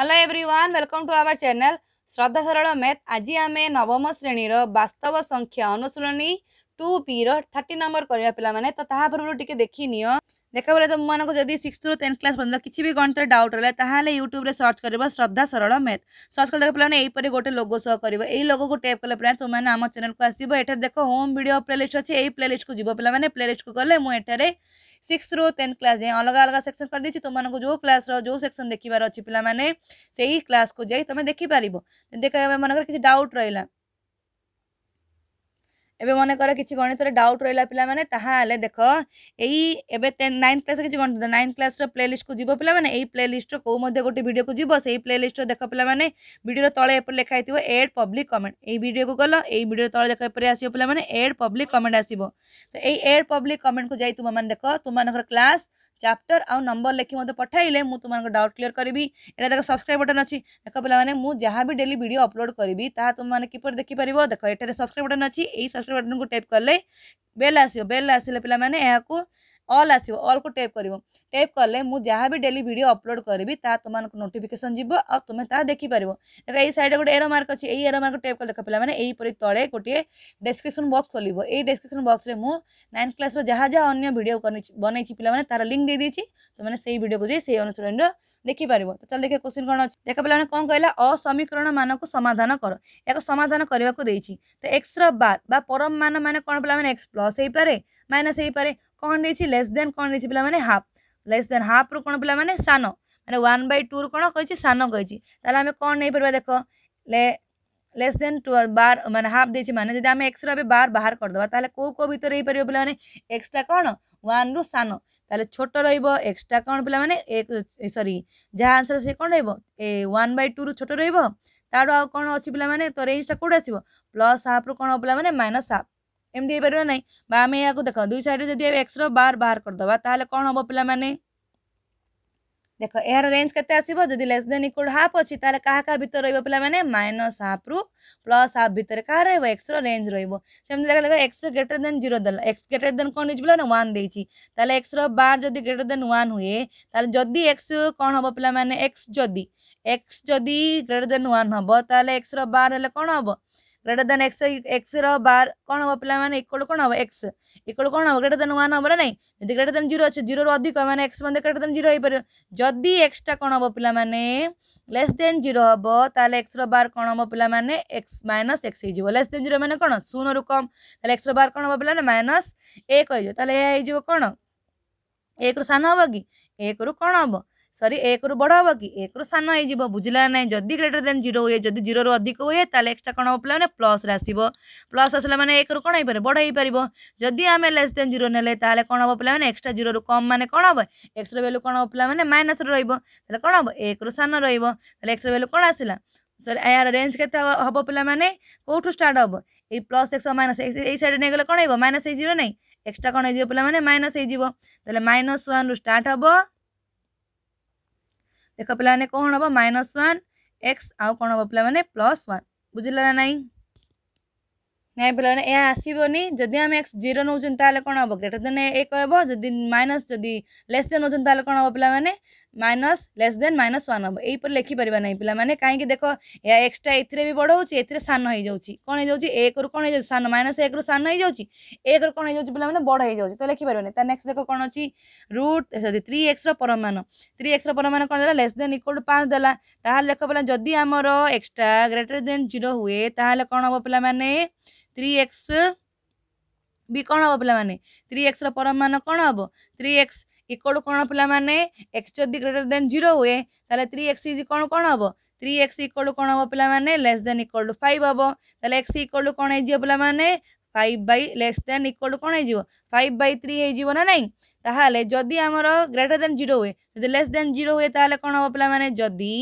hello everyone welcome to our channel Shraddha Saral math ଆଜି ଆମେ ନବମ ଶ୍ରେଣୀର ବାସ୍ତବ ସଂଖ୍ୟା ଅନୁଶୀଳନୀ ଟୁ ପିର ଥାର୍ଟି ନମ୍ବର କରିବା ପିଲାମାନେ ତ ତାହା ପୂର୍ବରୁ ଟିକେ ଦେଖିନିଅ देखा बोले तुम मैं सिक्स रू टेन्थ क्लास पर्यटन किसी भी गणित डाउट रहा ताहले यूट्यूब सर्च कर श्रद्धा सरल मेथ सर्च देखा पे यहीपर गोटे लोगो सह कर लोगो को टेप कले पे तुमने आम चैनल को आसो एठार देख होम भिड प्लेलीस्ट अच्छे यही लिस्ट को जी पे लिस्ट को गले मुझे सिक्स रू टेन्थ क्लास जाए अलग अलग सेक्शन कर देती तुम जो क्लास जो सेक्शन देखार अच्छे पे से ही क्लास को जाए तुम देखिपार देखा मन किसी डाउट रहा এবে মনে করা কিছি গণিতৰ ডাউট ৰেলা পিলা মানে таহালে দেখো এই এবে 9th ক্লাছৰ কিছি গণিত 9th ক্লাছৰ প্লেলিস্ট কো জিব পিলা মানে এই প্লেলিস্টৰ কো মদ্য গটি ভিডিঅ' কো জিব সেই প্লেলিস্টৰ দেখা পিলা মানে ভিডিঅ'ৰ তলৈ এপৰ লিখাই থো এড পাব্লিক কমেন্ট এই ভিডিঅ' কো কল এই ভিডিঅ'ৰ তল দেখা পৰে আছিব পিলা মানে এড পাব্লিক কমেন্ট আছিব তো এই এড পাব্লিক কমেন্ট কো যাই তুমি মানে দেখো তুমি নহৰ ক্লাছ चैप्टर आउ नंबर लिखी मतलब पठाइले मुझे तुमको डाउट क्लीयर करी यहाँ देख सब्सक्राइब बटन अच्छी देख पे मुझे जहाँ भी डेली भिडियो अपलोड करी तुमने किपर देखिपर देख ये सब्सक्राइब बटन अच्छी सब्सक्राइब बटन को टाइप कले बेल आस बेल आसे पे यहाँ অল আসব অলকু টেপ করব টেপ কলে মু যা বি ডেলি ভিডিও অপলোড করবি তা তোমার নোটিফিকেসন যাব আর তুমি তা দেখিপার দেখ এই সাইডে গোটে এর মার্ক অছি এই এর মার্ক টেপ কলে দেখ পিলামানে এইপরি তলে গোটিয়ে ডেসক্রিপশন বক্স খোলিব এই ডেসক্রিপশন বক্সরে মু নাইন ক্লাসর যা যা অন্য ভিডিও বনাইছি পিলামানে তার লিঙ্ক দিয়ে দিয়েছি তোমাদের সেই ভিডিওকে যাই সেই অনুসরণীর देखिपर तो चल देखिए क्वेश्चन कौन अच्छे देख पे कौन कहला असमीकरण मानक समाधान कर या समाधान करने को देखिए तो एक्स रद परम मान मैंने कौन पे एक्स प्लस हो पाए माइनस हो पाए कौन देखिए लेस देन कौन दे पे मैंने हाफ लेस देन हाफ रू कौन पे सान मैंने वन बै टू रू कौन कही सान कही आम कौन नहीं पार देख ले ଲେସ୍ ଦେନ୍ ବାର ମାନେ ହାଫ୍ ଦେଇଛି ମାନେ ଯଦି ଆମେ ଏକ୍ସରୁ ଏବେ ବାର ବାହାର କରିଦେବା ତାହେଲେ କେଉଁ କେଉଁ ଭିତରେ ହେଇପାରିବ ପିଲାମାନେ ଏକ୍ସଟା କ'ଣ ୱାନ୍ରୁ ସାନ ତାହେଲେ ଛୋଟ ରହିବ ଏକ୍ସଟା କ'ଣ ପିଲାମାନେ ସରି ଯାହା ଆନ୍ସର୍ ସେ କ'ଣ ରହିବ ଏ ୱାନ୍ ବାଇ ଟୁରୁ ଛୋଟ ରହିବ ତାଠୁ ଆଉ କ'ଣ ଅଛି ପିଲାମାନେ ତ ରେଞ୍ଜଟା କେଉଁଠି ଆସିବ ପ୍ଲସ୍ ହାଫ୍ରୁ କ'ଣ ହେବ ପିଲାମାନେ ମାଇନସ୍ ହାଫ୍ ଏମିତି ହେଇପାରିବ ନାହିଁ ବା ଆମେ ଏହାକୁ ଦେଖ ଦୁଇ ସାଇଡ଼୍ରେ ଯଦି ଏକ୍ସର ବାର ବାହାର କରିଦେବା ତାହେଲେ କ'ଣ ହେବ ପିଲାମାନେ देख यार रेज के जी लेस देन इक्वल हाफ अच्छी तेल क्या क्या भितर रोक पे माइनस हाफ रु प्लस हाफ भितर क्या रोक एक्स रेज रही देखा लगे एक्स ग्रेटर देन जीरो दल एक्स ग्रेटर देन कौन बोल ना वन देखिए एक्स रार जब ग्रेटर देन वन हुए जदि एक्स कौन हम पे एक्स जदि एक्स जदि ग्रेटर देन वन हम तो एक्स रार हेल्ला कौन हम ग्रेटर देन एक्स एक्स रार କ'ଣ ହେବ ପିଲାମାନେ ଇକ୍ୱାଲ୍ କ'ଣ ହେବ ଏକ୍ସ ଇକ୍ୱାଲ୍ କ'ଣ ହେବ ଗ୍ରେଟର ଦେନ୍ ୱାନ୍ ହେବ ନା ନାହିଁ ଯଦି ଗ୍ରେଟର ଦେନ୍ ଜିରୋ ଅଛି ଜିରୋରୁ ଅଧିକ ମାନେ ଏକ୍ସ ମଧ୍ୟ ଗ୍ରେଟର ଦେନ୍ ଜିରୋ ହେଇପାରିବ ଯଦି ଏକ୍ସଟା କ'ଣ ହେବ ପିଲାମାନେ ଲେସ୍ ଦେନ୍ ଜିରୋ ହେବ ତାହେଲେ ଏକ୍ସର ବାର୍ କ'ଣ ହେବ ପିଲାମାନେ ଏକ୍ସ ମାଇନସ୍ ଏକ୍ସ ହେଇଯିବ ଲେସ୍ ଦେନ୍ ଜିରୋ ମାନେ କ'ଣ ଶୂନରୁ କମ୍ ତାହେଲେ ଏକ୍ସର ବାର୍ କ'ଣ ହେବ ପିଲାମାନେ ମାଇନସ୍ ଏକ ହେଇଯିବ ତାହେଲେ ଏହା ହେଇଯିବ କ'ଣ ଏକରୁ ସାନ ହେବ କି ଏକରୁ କ'ଣ ହେବ সরি একরু বড় হব কি একরু সান হয়েযিব বুঝলা না যদি গ্রেটর দেন জিরো হুয়ে যদি জিরোর অধিক হুয়ে তাহলে এক্সট্রা কোণ হব পিলামানে প্লসরে আসব প্লস আসলে মানে একরু কোণ হয়ে বড় হয়েপারিব যদি আমি লেস দেন জিরো নেলে তাহলে কোণ হব পিলামানে এক্সট্রা জিরোর কম মানে কোণ হব এক্সর ভ্যালু কোণ হব পিলামানে মাইনাসরে রহব তাহলে কোণ হব একরু সান রহব তাহলে এক্সর ভ্যালু কোণ আসলা ସରି ଏହାର ରେଞ୍ଜ କେତେ ହେବ ପିଲାମାନେ କେଉଁଠୁ ଷ୍ଟାର୍ଟ ହେବ ଏଇ ପ୍ଲସ୍ ଏକ୍ସ ମାଇନସ୍ ଏକ୍ସ ଏଇ ସାଇଡ଼୍ ନେଇଗଲେ କ'ଣ ହେବ ମାଇନସ୍ ହେଇଯିବ ନାହିଁ ଏକ୍ସଟ୍ରା କ'ଣ ହେଇଯିବ ପିଲାମାନେ ମାଇନସ୍ ହେଇଯିବ ତାହେଲେ ମାଇନସ୍ ୱାନ୍ରୁ ଷ୍ଟାର୍ଟ ହେବ ଦେଖ ପିଲାମାନେ କ'ଣ ହେବ ମାଇନସ୍ ୱାନ୍ ଏକ୍ସ ଆଉ କ'ଣ ହେବ ପିଲାମାନେ ପ୍ଲସ୍ ୱାନ୍ ବୁଝିଲେ ନା ନାହିଁ ନାଇଁ ପିଲାମାନେ ଏହା ଆସିବନି ଯଦି ଆମେ ଏକ୍ସ ଜିରୋ ନେଉଛନ୍ତି ତାହେଲେ କ'ଣ ହେବ ଗ୍ରେଟର୍ ଦେନ୍ ଏକ ହେବ ଯଦି ମାଇନସ୍ ଯଦି ଲେସ୍ ଦେନ୍ ନେଉଛନ୍ତି ତାହେଲେ କ'ଣ ହେବ ପିଲାମାନେ minus less than minus one हम यहीपर लिखिपर ना पे कहीं देख या एक्सट्रा ए बड़ हो सान हो कौन हो एक रु कौन सान माइनस एक रु सान हो एक रु कौन हो पे बड़ हो तो लिखिपर ना नेक्स्ट देख कौन अच्छी रुट थ्री एक्सर रमान थ्री एक्सर परमाण कौन देला देन इक्वल टू पाँच देला देख पाला जदि आमर एक्सट्रा ग्रेटर देन जीरो हुए ताल कौन हम पे थ्री एक्स भी कौन हम पे थ्री एक्स रमान कौन हम थ्री एक्स ଏକଡ଼ୁ କ'ଣ ପିଲାମାନେ ଏକ୍ସ ଯଦି ଗ୍ରେଟର ଦେନ୍ ଜିରୋ ହୁଏ ତାହେଲେ ଥ୍ରୀ ଏକ୍ସ ଇଜ୍ କ'ଣ କ'ଣ ହେବ ଥ୍ରୀ ଏକ୍ସ ଇକ୍ୱାଲ୍ ଟୁ କ'ଣ ହେବ ପିଲାମାନେ less than equal to five ହେବ ତାହେଲେ ଏକ୍ସ ଇକ୍ୱାଲ୍ ଟୁ କ'ଣ ହେଇଯିବ ପିଲାମାନେ five by less than equal to কোণ হয়ে ফাইভ বাই থ্রি হয়ে না নাই তাহলে যদি আমার গ্রেটর দেন জিরো হুয়ে যদি লেস দেন জিরো হুয়ে তাহলে কোণ হব পিলা মানে যদি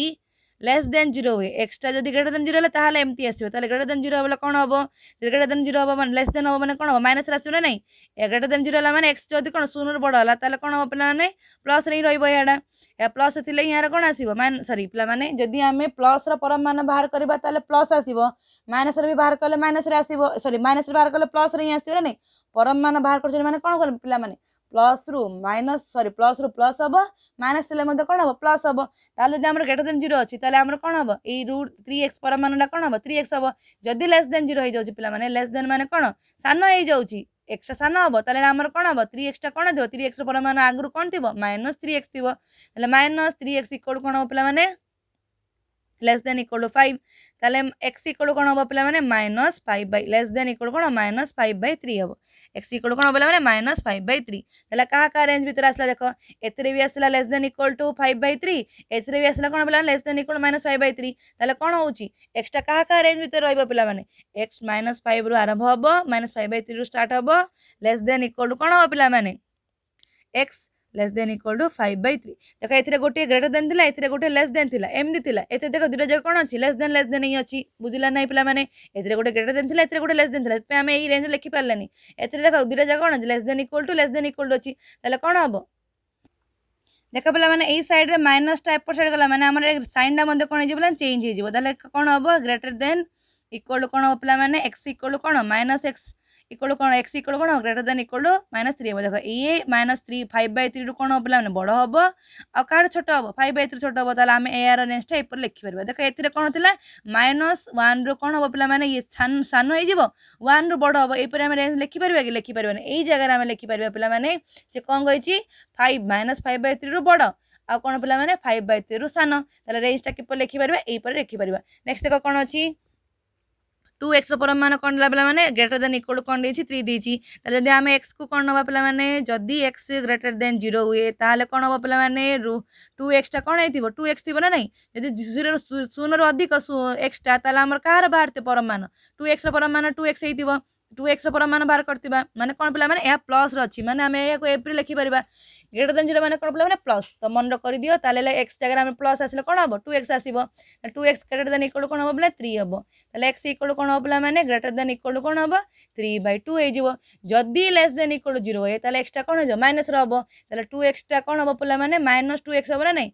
लेस देन जीरो हुए एक्सट्रा जब ग्रेटर देन जीरो एमती आसो ग्रेटर देन जीरो हाँ कौन हम जब ग्रेटर देन जीरो हम लेस देन हम मैंने कौन हम माइनस आस ग्रेटर देन जीरो मैंने एक्स जब कौन शून बड़ा तेल कौन हम पे प्लस हिं रहा प्लस थी यार कौन आस सरी पे मैंने जदि आम प्लस रम मान बाहर करवा प्लस आसव माइनस भी बाहर कले माइनस आसो सरी माइनस बाहर कले प्लस हिं आसवे ना परम मान बाहर कर पाला प्लस रु माइनस सरी प्लस रु प्लस हम माइनस कौन हम प्लस हम ताल जब ग्रेटर देन जीरो अच्छी तेल कौन हम ये रुट थ्री एक्स पर मानटा कौन हम थ्री एक्स हम जदि लेस देन जीरो पाने लेस देन मैंने कौन सान हो एक्सट्रा सान हम तेल आम कौन हम थ्री एक्सट्रा कौन थी थ्री एक्स पर मान आगु कौन थी माइनस थ्री एक्स थी माइनस थ्री एक्स इक्वल कौन हम पे less than equal to five ତାହେଲେ ଏକ୍ସ ଇକ୍ୱାଲ୍ କ'ଣ ହେବ ପିଲାମାନେ minus five by less than equal କ'ଣ ମାଇନସ୍ ଫାଇଭ୍ ବାଇ ଥ୍ରୀ ହେବ ଏକ୍ସ ଇକ୍ୱାଲ୍ କ'ଣ ପିଲାମାନେ ମାଇନସ୍ ଫାଇଭ୍ ବାଇ ଥ୍ରୀ ତାହେଲେ କାହା କାହା ରେଞ୍ଜ ଭିତରେ ଆସିଲା ଦେଖ ଏଥିରେ ବି ଆସିଲା less than equal to five by three ଏଥିରେ ବି ଆସିଲା କ'ଣ ପିଲାମାନେ less than equal minus five by three ତାହେଲେ କ'ଣ ହେଉଛି ଏକ୍ସଟା କାହା କାହା ରେଞ୍ଜ ଭିତରେ ରହିବ ପିଲାମାନେ ଏକ୍ସ ମାଇନସ୍ ଫାଇଭ୍ରୁ ଆରମ୍ଭ ହେବ ମାଇନସ୍ ଫାଇଭ୍ ବାଇ ଥ୍ରୀରୁ ଷ୍ଟାର୍ଟ ହେବ ଲେସ୍ ଦେନ୍ ଇକ୍ୱାଲ୍ ଟୁ କ'ଣ ହେବ ପିଲାମାନେ x less than equal to five by three देख ए गोटे ग्रेटर देन थी एथेर गोटे लेस देन थी एमती थी एथे देख दुटा जगह कौन अच्छी लेस देन लेस देन ही अच्छी बुझला ना पाने गोटे ग्रेटर देन थी गोटे लेस देन थी आम यही रेज लिखी पारे एथेर देख दुटा जगह कौन अच्छी less than equal to less than equal to अच्छी कौन हम देख पाला मैंने यही सैड में माइनसटा एपट सैड गला मैंने आमर सैनटा कौन हो चेज हो कौन हम ग्रेटर देन इक्वल टू कौन पाला मैंने एक्स इक्वल टू कौन माइनस एक्स ইকোল କଣ ଏକ୍ସ ইকোল କଣ greater than equal to three ହେବ ଦେଖ ଏ ମାଇନସ୍ ଥ୍ରୀ ଫାଇଭ୍ ବାଇ ଥ୍ରୀରୁ କ'ଣ ହେବ ପିଲାମାନେ ବଡ଼ ହେବ ଆଉ କାହାର ଛୋଟ ହେବ ଫାଇଭ୍ ବାଇ ଥ୍ରୀ ଛୋଟ ହେବ ତାହେଲେ ଆମେ ଏଆର ନେକ୍ସଟ ଏପରି ଲେଖିପାରିବା ଦେଖ ଏଥିରେ କ'ଣ ଥିଲା ମାଇନସ୍ ୱାନ୍ରୁ କ'ଣ ହେବ ପିଲାମାନେ ଇଏ ସାନ ହେଇଯିବ ୱାନ୍ରୁ ବଡ଼ ହେବ ଏହିପରି ଆମେ ରେଞ୍ଜ ଲେଖିପାରିବା କି ଲେଖିପାରିବାନି ଏଇ ଜାଗାରେ ଆମେ ଲେଖିପାରିବା ପିଲାମାନେ ସେ କ'ଣ କହିଛି ଫାଇଭ୍ ମାଇନସ୍ ଫାଇଭ୍ ବାଇ ଥ୍ରୀରୁ ବଡ଼ ଆଉ କ'ଣ ପିଲାମାନେ ଫାଇଭ୍ ବାଇ ଥ୍ରୀରୁ ସାନ ତାହେଲେ ରେଞ୍ଜଟା କିପରି ଲେଖିପାରିବା ଏହିପରି ଲେଖିପାରିବା ନେକ୍ସଟ୍ ଦେଖ କ'ଣ ଅଛି টু এক্সর ପରମାନ କ'ଣ ଦେଲା ପିଲାମାନେ ଗ୍ରେଟର ଦେନ୍ ଇକ୍ୱାଲ୍ କ'ଣ ଦେଇଛି ଥ୍ରୀ ଦେଇଛି ତାହେଲେ ଯଦି ଆମେ ଏକ୍ସକୁ କ'ଣ ନେବା ପିଲାମାନେ ଯଦି ଏକ୍ସ ଗ୍ରେଟର ଦେନ୍ ଜିରୋ ହୁଏ ତାହେଲେ କ'ଣ ହେବ ପିଲାମାନେ ଟୁ ଏକ୍ସଟା କ'ଣ ହେଇଥିବ ଟୁ ଏକ୍ସ ଥିବ ନା ନାହିଁ ଯଦି ଜିରୋ ଶୂନରୁ ଅଧିକ ଏକ୍ସଟା ତାହେଲେ ଆମର କାହାର ବାହାରିଥିବ ପରମାନ ଟୁ ଏକ୍ସର ପରମାନ ଟୁ ଏକ୍ସ ହେଇଥିବ 2x ৰ পৰমাণু ভাঁৰ কৰতিবা মানে কোন পোলা মানে এ প্লাস ৰ আছে মানে আমি ইয়াক এ প্ৰাই লিখি পৰিবা গ্রেটার দন জ মানে কৰ পোলা মানে প্লাস ত মনৰ কৰি দিও তালে লৈ x >= প্লাস আছেলে কোন হব 2x আসিব 2x >= কোন হব بلا 3 হব তালে x = কোন হব بلا মানে গ্রেটার দন = কোন হব 3/2 এজিব যদি লেস দন = 0 হয় তালে x টা কোন হ মাইনাস হব তালে 2x টা কোন হব পোলা মানে -2x হব নে নাই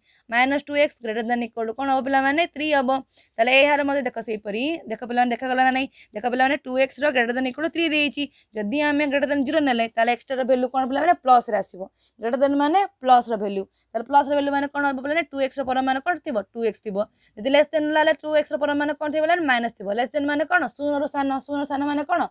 -2x >= কোন হব পোলা মানে 3 হব তালে এই หาร মই দেখো সেই পৰি দেখো পোলা না দেখা গলা নাই দেখো পোলা মানে 2x ৰ গ্রেটার দন थ्री देती जदि आम ग्रेटर दैन जीरो ने एक्सट्रा भैल्यू कौन मैंने प्लस आसो ग्रेटर दैन मैंने प्लस रैल्यू प्लस रैल्यू मैंने कौन हम टू एक्स पर मैंने कौन थी टू एक्स थी जब लेस देन ना टू एक्स पर मैंने कौन थी माइनस थी लेस देन मैंने कौन शून रु सान शून सान मैंने कौन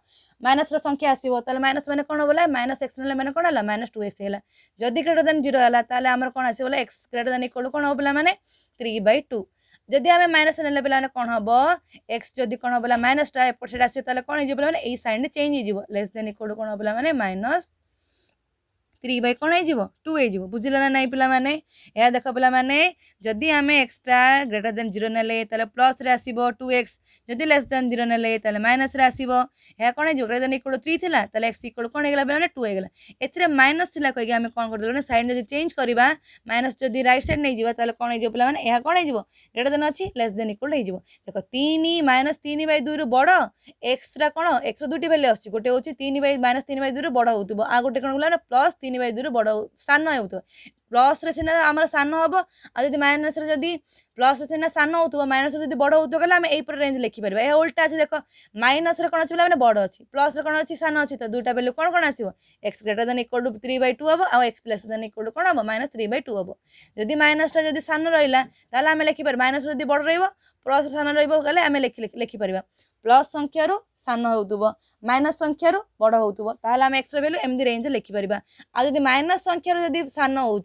माइनस संख्या आसो तो माइनस मैंने कौन बोला माइनस एक्स ना मैंने कौन है माइनस टू एक्स है जदि ग्रेटर दैन जीरो है आम कौन आस एक्स ग्रेटर दैन इक्वल कौन हो मैंने थ्री बै टू যদি আমি মাইনাস নেলে পিলাମାନେ କ'ଣ ହେବ ଏକ୍ସ ଯଦି କ'ଣ ହେବ ପିଲା ମାଇନସ୍ଟା ଏପଟ ସେଟା ଆସିବ ତାହେଲେ କ'ଣ ହେଇଯିବ ପିଲାମାନେ ଏଇ ସାଇନ୍ରେ ଚେଞ୍ଜ ହେଇଯିବ ଲେସ୍ ଦେନ୍ ଇକ୍ୱାଲ୍ ଟୁ କ'ଣ ହେବ ପିଲାମାନେ ମାଇନସ୍ থ্রি বাই କ'ଣ ହେଇଯିବ ଟୁ ହେଇଯିବ ବୁଝିଲେ ନା ନାହିଁ ପିଲାମାନେ ଏହା ଦେଖ ପିଲାମାନେ ଯଦି ଆମେ ଏକ୍ସଟ୍ରା ଗ୍ରେଟର୍ ଦେନ୍ ଜିରୋ ନେଲେ ତାହେଲେ ପ୍ଲସ୍ରେ ଆସିବ ଟୁ ଏକ୍ସ ଯଦି ଲେସ୍ ଦେନ୍ ଜିରୋ ନେଲେ ତାହେଲେ ମାଇନସ୍ରେ ଆସିବ ଏହା କ'ଣ ହେଇଯିବ ଗ୍ରେଟର୍ ଦେନ୍ ଇକ୍ୱାଲ୍ ଥ୍ରୀ ଥିଲା ତାହେଲେ ଏକ୍ସ ଇକ୍ୱାଲ୍ କ'ଣ ହେଇଗଲା ପିଲାମାନେ ଟୁ ହେଇଗଲା ଏଥିରେ ମାଇନସ୍ ଥିଲା କହିକି ଆମେ କ'ଣ କରିଦେଲୁ ନା ସାଇଡ଼୍ ଯଦି ଚେଞ୍ଜ କରିବା ମାଇନସ୍ ଯଦି ରାଇଟ୍ ସାଇଡ଼୍ ନେଇଯିବା ତାହେଲେ କ'ଣ ହେଇଯିବ ପିଲାମାନେ ଏହା କ'ଣ ହେଇଯିବ ଗ୍ରେଟର୍ ଦେନ୍ ଅଛି ଲେସ୍ ଦେନ୍ ଇକ୍ୱାଲ୍ ହେଇଯିବ ଦେଖ ତିନି ମାଇନସ୍ ତିନି ବାଇ ଦୁଇରୁ ବଡ଼ ଏକ୍ସଟ୍ରା କ'ଣ ଏକ୍ସଟ୍ରା ଦୁଇଟି ଭ୍ୟାଲ୍ୟୁ ଆସୁଛି ଗୋଟେ ହେଉଛି ତିନି ବାଇ ମାଇନସ୍ ତିନି ବାଇ ଦୁଇରୁ ବଡ଼ ହେଉଥିବ ଆଉ ଗୋଟେ କ'ଣ କହିଲା ପ୍ଲସ୍ ତିନି ବାଇ ଦୁଇରୁ ବଡ଼ ସାନ ହେଉଥିବ ପ୍ଲସ୍ରେ ସିନା ଆମର ସାନ ହେବ ଆଉ ଯଦି ମାଇନସ୍ରେ ଯଦି प्लस सीना सान हो माइनस जब बड़ हो गापर रेज लिखिपर यह ओल्टा अच्छे देख माइनस कौन अच्छी मैंने बड़ अच्छी प्लस कौन अच्छी सान अच्छी तो दुटा वैल्यू कौन कौन आस x greater than equal to three by two हम और x less than equal to कौन हम माइनस थ्री बै टू हम जब माइनसटा जब सान रहा है आम लिखिपर माइनस जब बड़ रही है प्लस सान रही है कहें आम लिखिपर प्लस संख्यार सान हो माइनस संख्यार बड़ होता आम एक्सर एम रेज लिखिपर आदि माइनस संख्यार जब सान हो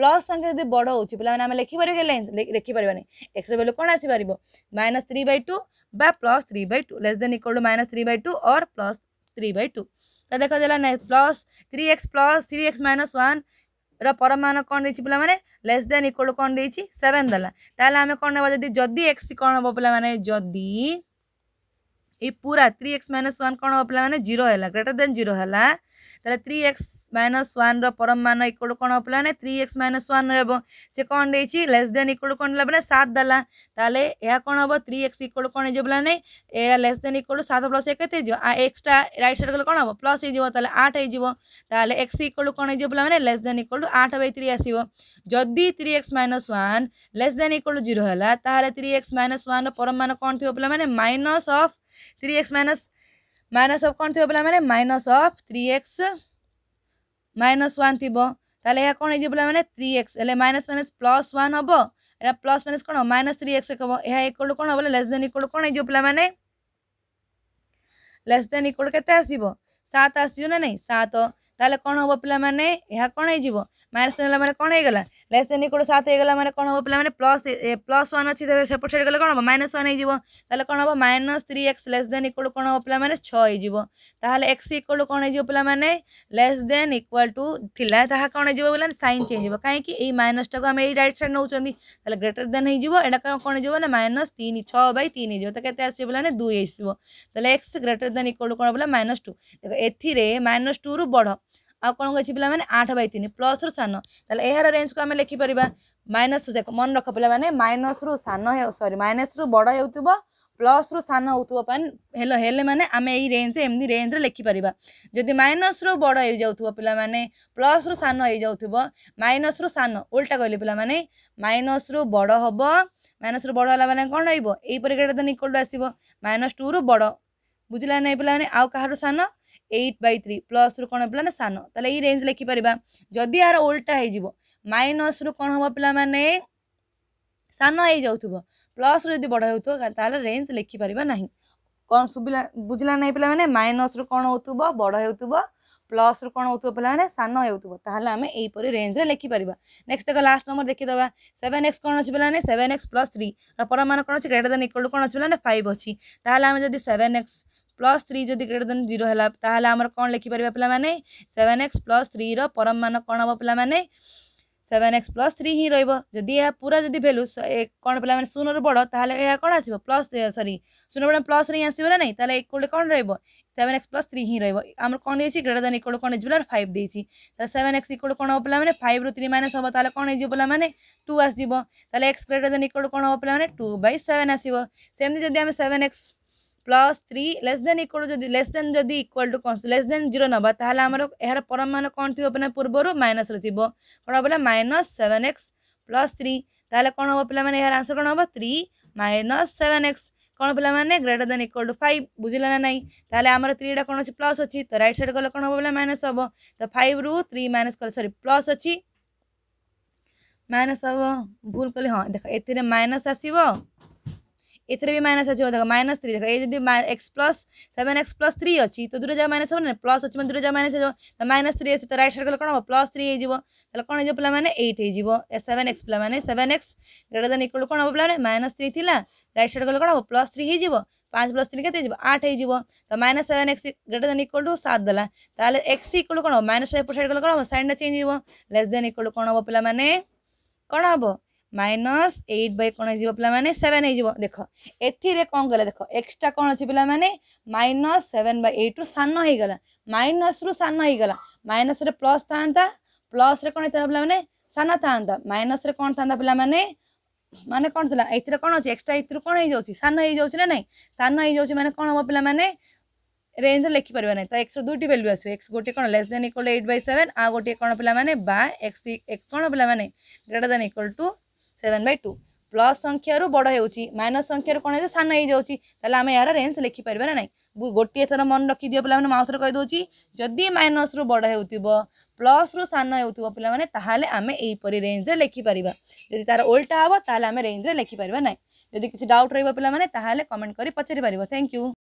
प्लस संख्या जब बड़ हो पे आम लिखिपर लिखिपर ପାରିବାନି ଏକ୍ସର ଭାଲ୍ୟୁ କ'ଣ ଆସିପାରିବ ମାଇନସ୍ ଥ୍ରୀ ବାଇ ଟୁ বা plus three by two less than equal to minus three by two or plus three by two ତ ଦେଖାଦେଲା ନାଇଁ plus three x plus three x minus ୱାନ୍ର ପରମାନ କ'ଣ ଦେଇଛି ପିଲାମାନେ ଲେସ୍ ଦେନ୍ ଇକ୍ୱାଲ୍ କ'ଣ ଦେଇଛି ସେଭେନ୍ ଦେଲା ତାହେଲେ ଆମେ କ'ଣ ନେବା ଯଦି ଯଦି ଏକ୍ସ କ'ଣ ହେବ ପିଲାମାନେ ଯଦି ये पूरा थ्री एक्स माइनस वन कौन मैंने जीरो है ग्रेटर देन जीरो है थ्री एक्स माइनस वन रम मान इक्वल कौन पाने थ्री एक्स माइनस वन रे कौन देती लेस देन इक्वल कौन मैंने सात देला ताले यह कौन हम थ्री एक्स इक्वल कौन हो पाने लेस देन इक्वल सात प्लस एक एक्सट्रा रईट सैड कौन हम प्लस हो आठ होले एक्स इक्वल कौन हो मैंने लेस देन इक्वल टू आठ बै थ्री आसो जदि three x minus one less than equal zero है थ्री एक्स माइनस वन रम मान कौन थी मैंने minus of three x minus minus of कौन थी बोला मैंने minus of three x minus one थी তাহলে এটা কোণ হয়ে মানে থ্রি এক্স এলে মাইনাস মাইনাস প্লস ওয়ান হব এটা প্লস মাইনাস কোণ মাইনাস থ্রি এক্স হব এ ইকোয়াল কোণ হব লেস দেন ইকোয়াল কোণ হয়ে মানে লেস দেন ইকোয়াল কেতে আসব সাত আসব না নাই সাত ତାହେଲେ କ'ଣ ହେବ ପିଲାମାନେ ଏହା କ'ଣ ହେଇଯିବ ମାଇନସ୍ ନେଲା ମାନେ କ'ଣ ହେଇଗଲା ଲେସ୍ ଦେନ୍ ଇକ୍ୱାଲ୍ ସାତ ହେଇଗଲା ମାନେ କ'ଣ ହେବ ପିଲାମାନେ ପ୍ଲସ୍ ପ୍ଲସ୍ ୱାନ୍ ଅଛି ସେପଟ ସାଇଡ଼୍ ଗଲେ କ'ଣ ହେବ ମାଇନସ୍ ୱାନ୍ ହେଇଯିବ ତାହେଲେ କ'ଣ ହେବ minus three x less than equal କ'ଣ ହେବ ପିଲାମାନେ ଛଅ ହେଇଯିବ ତାହେଲେ ଏକ୍ସ ଇକ୍ୱାଲ୍ କ'ଣ ହେଇଯିବ ପିଲାମାନେ ଲେସ୍ ଦେନ୍ ଇକ୍ୱାଲ୍ ଟୁ ଥିଲା ତାହା କ'ଣ ହେଇଯିବ ବୋଲେ ସାଇନ୍ ଚେଞ୍ଜ ହେବ କାହିଁକି ଏଇ ମାଇନସ୍ଟାକୁ ଆମେ ଏଇ ରାଇଟ୍ ସାଇଡ଼୍ ନେଉଛନ୍ତି ତାହେଲେ ଗ୍ରେଟର୍ ଦେନ୍ ହେଇଯିବ ଏଇଟା କ'ଣ ହେଇଯିବ ନା ମାଇନସ୍ ତିନି ଛଅ ବାଇ ତିନି ହେଇଯିବ ତ କେତେ ଆସିବ ବୋଲେ ଦୁଇ ଆସିବ ତାହେଲେ ଏକ୍ସ ଗ୍ରେଟର୍ ଦେନ୍ ଇକ୍ୱାଲ୍ କ'ଣ ବୋଲେ ମାଇନସ୍ ଟୁ ଏଥିରେ ମାଇନସ୍ ଟୁରୁ ବଡ଼ ଆଉ କ'ଣ କହିଛି ପିଲାମାନେ ଆଠ ବାଇ ତିନି ପ୍ଲସ୍ରୁ ସାନ ତାହେଲେ ଏହାର ରେଞ୍ଜକୁ ଆମେ ଲେଖିପାରିବା ମାଇନସ୍ ଦେଖ ମନେ ରଖ ପିଲାମାନେ ମାଇନସ୍ରୁ ସାନ ସରି ମାଇନସ୍ରୁ ବଡ଼ ହେଉଥିବ ପ୍ଲସ୍ରୁ ସାନ ହେଉଥିବ ହେଲେ ହେଲେ ମାନେ ଆମେ ଏଇ ରେଞ୍ଜରେ ଏମିତି ରେଞ୍ଜରେ ଲେଖିପାରିବା ଯଦି ମାଇନସ୍ରୁ ବଡ଼ ହେଇଯାଉଥିବ ପିଲାମାନେ ପ୍ଲସ୍ରୁ ସାନ ହେଇଯାଉଥିବ ମାଇନସ୍ରୁ ସାନ ଓଲଟା କହିଲେ ପିଲାମାନେ ମାଇନସ୍ରୁ ବଡ଼ ହେବ ମାଇନସ୍ରୁ ବଡ଼ ହେଲା ମାନେ କ'ଣ ରହିବ ଏଇ ପରୀକ୍ଷାଟା ତ ନିକଟୁ ଆସିବ ମାଇନସ୍ ଟୁରୁ ବଡ଼ ବୁଝିଲା ନାହିଁ ପିଲାମାନେ ଆଉ କାହାରୁ ସାନ এইট বাই থ্রি প্লসরু କ'ଣ ପିଲାନା ସାନ ତାହେଲେ ଏଇ ରେଞ୍ଜ ଲେଖିପାରିବା ଯଦି ଏହାର ଓଲ୍ଟା ହେଇଯିବ ମାଇନସ୍ରୁ କ'ଣ ହେବ ପିଲାମାନେ ସାନ ହେଇଯାଉଥିବ ପ୍ଲସ୍ରୁ ଯଦି ବଡ଼ ହେଉଥିବ ତାହେଲେ ରେଞ୍ଜ ଲେଖିପାରିବା ନାହିଁ କ'ଣ ଶୁଭିଲା ବୁଝିଲା ନାହିଁ ପିଲାମାନେ ମାଇନସ୍ରୁ କ'ଣ ହେଉଥିବ ବଡ଼ ହେଉଥିବ ପ୍ଲସ୍ରୁ କ'ଣ ହେଉଥିବ ପିଲାମାନେ ସାନ ହେଉଥିବ ତାହେଲେ ଆମେ ଏଇପରି ରେଞ୍ଜରେ ଲେଖିପାରିବା ନେକ୍ସଟ ଦେଖ ଲାଷ୍ଟ ନମ୍ବର ଦେଖିଦେବା ସେଭେନ୍ ଏକ୍ସ କ'ଣ ଅଛି ପିଲାମାନେ ସେଭେନ୍ ଏକ୍ସ ପ୍ଲସ୍ ଥ୍ରୀ ପରମାନ କ'ଣ ଅଛି ଗ୍ରେଟର ଦେନ୍ ଇକ୍ୱାଲ୍ ଟୁ କ'ଣ ଅଛି ପିଲାମାନେ ଫାଇଭ୍ ଅଛି ତାହେଲେ ଆମେ ଯଦି ସେଭେନ୍ ଏକ୍ସ প্লস থ্রি যদি গ্রেଟর দেন জিরো হল তাহলে আমার কম লিখিপারা পিলামানে সেভেন এক্স প্লস থ্রির পরম মান কম হব পিলামানে সেভেন এক্স প্লস থ্রি হি রহব যদি এ পুরা যদি ভ্যালু কোণ পিলামানে শূন্যর বড় তাহলে এ কোণ আসব প্লস সরি শূন্য বড় প্লস হি আসব না তাহলে ইকুয়াল কোণ রহব সেভেন এক্স প্লস থ্রি হি রহব আমার কোণ দিয়েছি গ্রেটার দেন ইকুয়াল কোণ হয়েছিল ফাইভ দিয়েছি তাহলে সেভেন এক্স ইকুয়াল কোণ হব পিলামানে ফাইভ রু থ্রি মাইনাস হব তাহলে কোণ হয়েছে পিলামানে টু আসব তাহলে এক্স গ্রেটার দেন ইকুয়াল কোণ হব পিলামানে টু বাই সেভেন আসব সেমতি যদি আমি seven x plus three less than equal যদি লেস দেন যদি ইকুয়াল টু କ'ଣ লেস দেন জিরো ନେବା ତାହେଲେ ଆମର ଏହାର ପରମ ମାନ କ'ଣ ଥିବ ପିଲା ପୂର୍ବରୁ ମାଇନସ୍ରେ ଥିବ କ'ଣ ହେବ ବୋଲେ minus seven x plus three ତାହେଲେ କ'ଣ ହେବ ପିଲାମାନେ ଏହାର ଆନ୍ସର୍ କ'ଣ ହେବ ଥ୍ରୀ ମାଇନସ୍ ସେଭେନ୍ ଏକ୍ସ କ'ଣ ପିଲାମାନେ greater than equal to five ବୁଝିଲେ ନା ନାହିଁ ତାହେଲେ ଆମର ଥ୍ରୀଟା କ'ଣ ଅଛି ପ୍ଲସ୍ ଅଛି ତ ରାଇଟ୍ ସାଇଡ଼୍ କଲେ କ'ଣ ହେବ ବୋଲେ ମାଇନସ୍ ହେବ ତ ଫାଇଭ୍ରୁ ଥ୍ରୀ ମାଇନସ୍ କଲେ ସରି ପ୍ଲସ୍ ଅଛି ମାଇନସ୍ ହେବ ଭୁଲ କଲେ ହଁ ଦେଖ ଏଥିରେ ମାଇନସ୍ ଆସିବ ए भी माइनस अच्छी देखो माइनस थ्री देख ये x plus seven x plus three अच्छी तो दूर जगह माइनस हम प्लस अच्छी मतलब दूर जगह माइनस तो माइनस थ्री अच्छे तो रईट सैड गले कौन हम प्लस थ्री हो कौन हो पाने एट हो सेवेन एक्स पाने seven x greater than equal कौन हम पाने माइनस थ्री थी रईट सैड गले कौन हम प्लस थ्री हो पाँच प्लस थ्री के आठ हो तो minus seven x greater than equal to सात देला एक्स इक्वल कौन हम माइनस एपट सैड गले कौन हम सैडा चेंज हो लेस देन इक्वल कौन हम पे कौन हम माइनस एट बै कौन हो पाने सेवेन हो देख ए कौन गला देख एक्सट्रा कौन अच्छे पाने माइनस सेवेन बै एट रु सान होगा माइनस रु सान होगा माइनस प्लस था प्लस कौन था पे सान था माइनस कौन था पाने माने कौन था ये कौन अच्छे एक्सट्रा यूर कौन हो सान हो ना सान हो मैंने कौन हम पाने रेंज लिखिपर ना तो एक्स दुईट भैल्यू आस एक्स गोटे कौन less than equal eight by seven आ गोटे कौन पे बा एक्स कौन पाने greater than equal to seven by two plus संख्यार बड़ हो माइनस संख्यार कौन है सान हो जाए आम यार रेन्ज लिखिपर ना ना गोटे थर मन दिव पे माउथर कहीदे जदि माइनस रु बड़ हो प्लस रु सान हो पे आम यहीपरी रेन्ज्रे लिखिपर जी तार ओल्टा हे आम रेन्ज्रे लिखिपर ना जदि किसी डाउट रही पे कमेंट कर पचारि थैंक यू